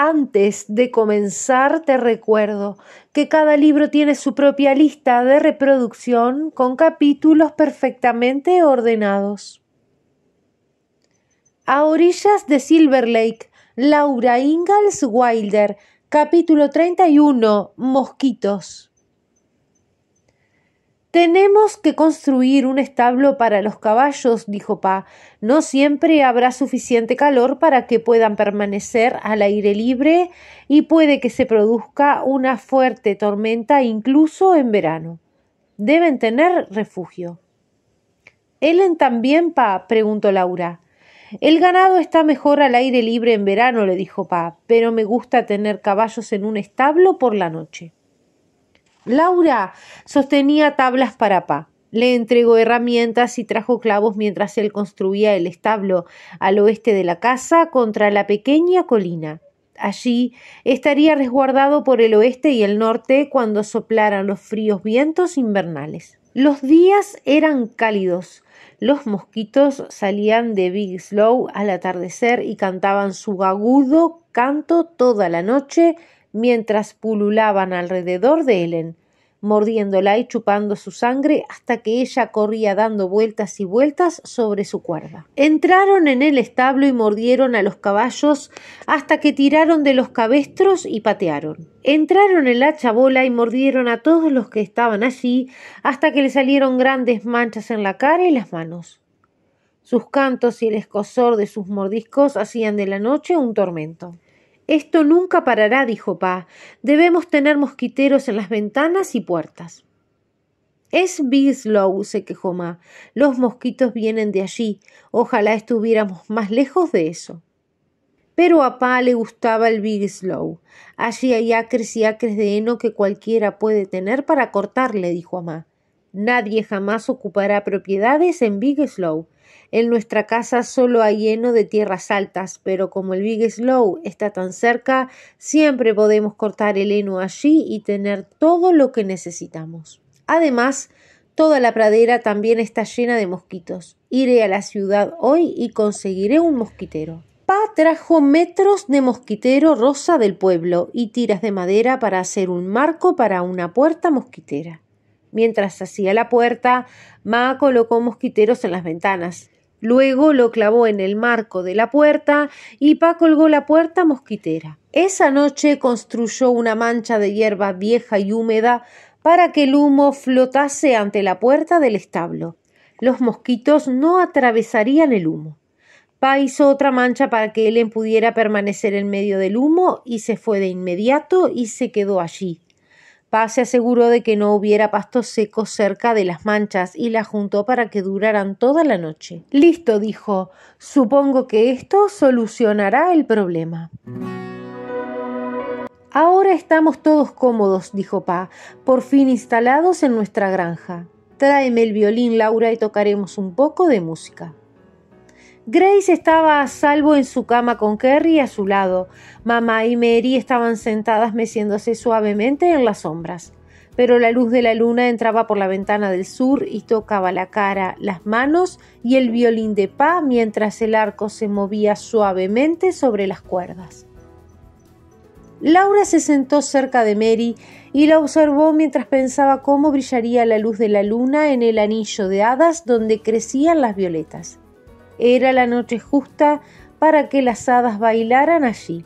Antes de comenzar, te recuerdo que cada libro tiene su propia lista de reproducción con capítulos perfectamente ordenados. A orillas de Silver Lake, Laura Ingalls Wilder, capítulo 31, Mosquitos. Tenemos que construir un establo para los caballos, dijo Pa. No siempre habrá suficiente calor para que puedan permanecer al aire libre y puede que se produzca una fuerte tormenta incluso en verano. Deben tener refugio. Ellen también, Pa, preguntó Laura. El ganado está mejor al aire libre en verano, le dijo Pa, pero me gusta tener caballos en un establo por la noche. Laura sostenía tablas para Pa. Le entregó herramientas y trajo clavos mientras él construía el establo al oeste de la casa contra la pequeña colina. Allí estaría resguardado por el oeste y el norte cuando soplaran los fríos vientos invernales. Los días eran cálidos. Los mosquitos salían de Big Slow al atardecer y cantaban su agudo canto toda la noche mientras pululaban alrededor de Helen, mordiéndola y chupando su sangre hasta que ella corría dando vueltas y vueltas sobre su cuerda. Entraron en el establo y mordieron a los caballos hasta que tiraron de los cabestros y patearon. Entraron en la chabola y mordieron a todos los que estaban allí hasta que le salieron grandes manchas en la cara y las manos. Sus cantos y el escosor de sus mordiscos hacían de la noche un tormento. Esto nunca parará, dijo Pa. Debemos tener mosquiteros en las ventanas y puertas. Es Slow, se quejó Ma. Los mosquitos vienen de allí. Ojalá estuviéramos más lejos de eso. Pero a Pa le gustaba el Slow. Allí hay acres y acres de heno que cualquiera puede tener para cortarle, dijo a Ma. Nadie jamás ocupará propiedades en Slow. En nuestra casa solo hay lleno de tierras altas, pero como el Big Slow está tan cerca, siempre podemos cortar el heno allí y tener todo lo que necesitamos. Además, toda la pradera también está llena de mosquitos. Iré a la ciudad hoy y conseguiré un mosquitero. Pa trajo metros de mosquitero rosa del pueblo y tiras de madera para hacer un marco para una puerta mosquitera. Mientras hacía la puerta, Ma colocó mosquiteros en las ventanas. Luego lo clavó en el marco de la puerta y Pa colgó la puerta mosquitera. Esa noche construyó una mancha de hierba vieja y húmeda para que el humo flotase ante la puerta del establo. Los mosquitos no atravesarían el humo. Pa hizo otra mancha para que Ellen pudiera permanecer en medio del humo y se fue de inmediato y se quedó allí, Pa se aseguró de que no hubiera pasto seco cerca de las manchas y las juntó para que duraran toda la noche. Listo, dijo. Supongo que esto solucionará el problema. Ahora estamos todos cómodos, dijo Pa, por fin instalados en nuestra granja. Tráeme el violín, Laura, y tocaremos un poco de música. Grace estaba a salvo en su cama con Kerry a su lado. Mamá y Mary estaban sentadas meciéndose suavemente en las sombras. Pero la luz de la luna entraba por la ventana del sur y tocaba la cara, las manos y el violín de Pa mientras el arco se movía suavemente sobre las cuerdas. Laura se sentó cerca de Mary y la observó mientras pensaba cómo brillaría la luz de la luna en el anillo de hadas donde crecían las violetas. Era la noche justa para que las hadas bailaran allí.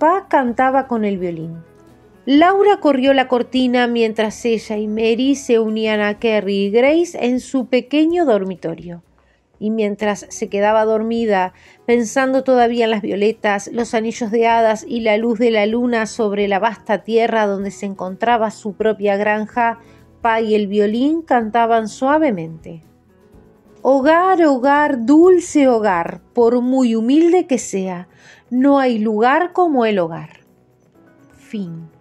Pa cantaba con el violín. Laura corrió la cortina mientras ella y Mary se unían a Kerry y Grace en su pequeño dormitorio. Y mientras se quedaba dormida, pensando todavía en las violetas, los anillos de hadas y la luz de la luna sobre la vasta tierra donde se encontraba su propia granja, Pa y el violín cantaban suavemente. Hogar, hogar, dulce hogar, por muy humilde que sea, no hay lugar como el hogar. Fin.